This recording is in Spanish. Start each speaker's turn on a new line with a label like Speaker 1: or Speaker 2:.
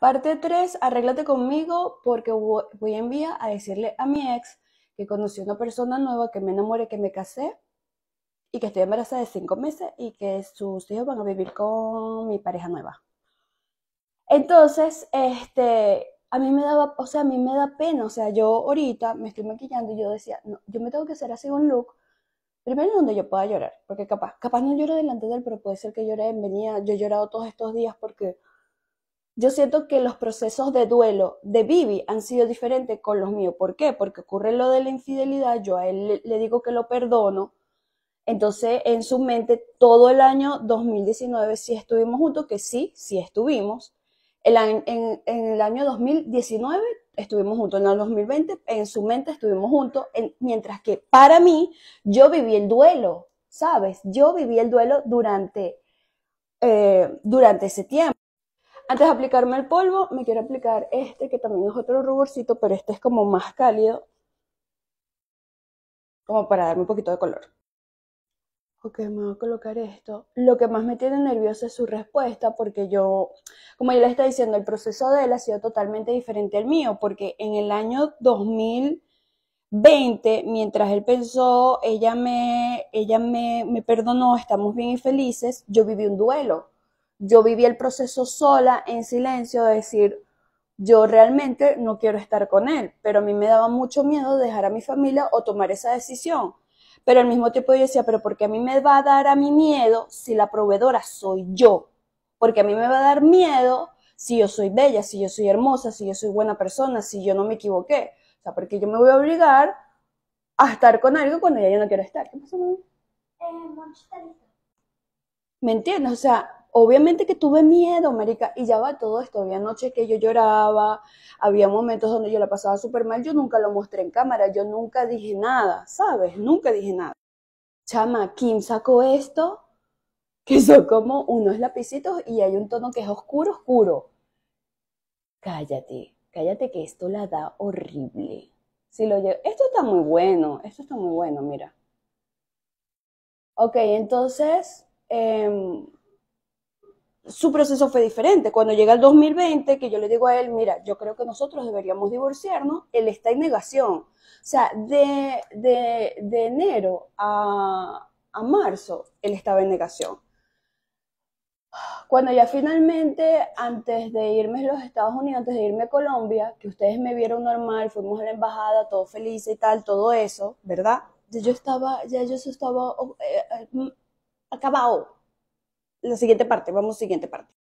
Speaker 1: Parte 3, arréglate conmigo porque voy en vía a decirle a mi ex que conocí una persona nueva, que me enamoré, que me casé y que estoy embarazada de cinco meses y que sus hijos van a vivir con mi pareja nueva. Entonces, este, a mí me daba, o sea, a mí me da pena, o sea, yo ahorita me estoy maquillando y yo decía, no, yo me tengo que hacer así un look, primero donde yo pueda llorar, porque capaz, capaz no lloro delante de él, pero puede ser que llore en venía, yo he llorado todos estos días porque yo siento que los procesos de duelo de Vivi han sido diferentes con los míos. ¿Por qué? Porque ocurre lo de la infidelidad, yo a él le, digo que lo perdono, entonces, en su mente, todo el año 2019 sí estuvimos juntos, que sí, sí estuvimos. en, el año 2019 estuvimos juntos, en el 2020 en su mente estuvimos juntos, mientras que para mí yo viví el duelo, ¿sabes? Yo viví el duelo durante, eh, durante ese tiempo. Antes de aplicarme el polvo, me quiero aplicar este, que también es otro ruborcito, pero este es como más cálido, como para darme un poquito de color. Ok, me voy a colocar esto. Lo que más me tiene nerviosa es su respuesta, porque yo, como ella le está diciendo, el proceso de él ha sido totalmente diferente al mío, porque en el año 2020, mientras él pensó, ella me, ella me, me perdonó, estamos bien y felices, yo viví un duelo yo viví el proceso sola, en silencio, de decir, yo realmente no quiero estar con él, pero a mí me daba mucho miedo dejar a mi familia o tomar esa decisión. Pero al mismo tiempo yo decía, pero porque a mí me va a dar a mí miedo si la proveedora soy yo? Porque a mí me va a dar miedo si yo soy bella, si yo soy hermosa, si yo soy buena persona, si yo no me equivoqué. O sea, porque yo me voy a obligar a estar con algo cuando ya yo no quiero estar. ¿Qué pasa, eh, ¿Me entiendes? O sea, obviamente que tuve miedo, marica, y ya va todo esto, había noches que yo lloraba, había momentos donde yo la pasaba súper mal, yo nunca lo mostré en cámara, yo nunca dije nada, ¿sabes? Nunca dije nada. Chama, Kim sacó esto, que son como unos lapicitos y hay un tono que es oscuro, oscuro. Cállate, cállate que esto la da horrible. Si lo esto está muy bueno, esto está muy bueno, mira. Ok, entonces, em, su proceso fue diferente. Cuando llega el 2020, que yo le digo a él, mira, yo creo que nosotros deberíamos divorciarnos, él está en negación. O sea, de, de, enero a, marzo, él estaba en negación. Cuando ya finalmente, antes de irme a los Estados Unidos, antes de irme a Colombia, que ustedes me vieron normal, fuimos a la embajada, todo feliz y tal, todo eso, ¿verdad? Yo estaba, ya yo estaba eh, eh, acabado la siguiente parte, vamos a la siguiente parte.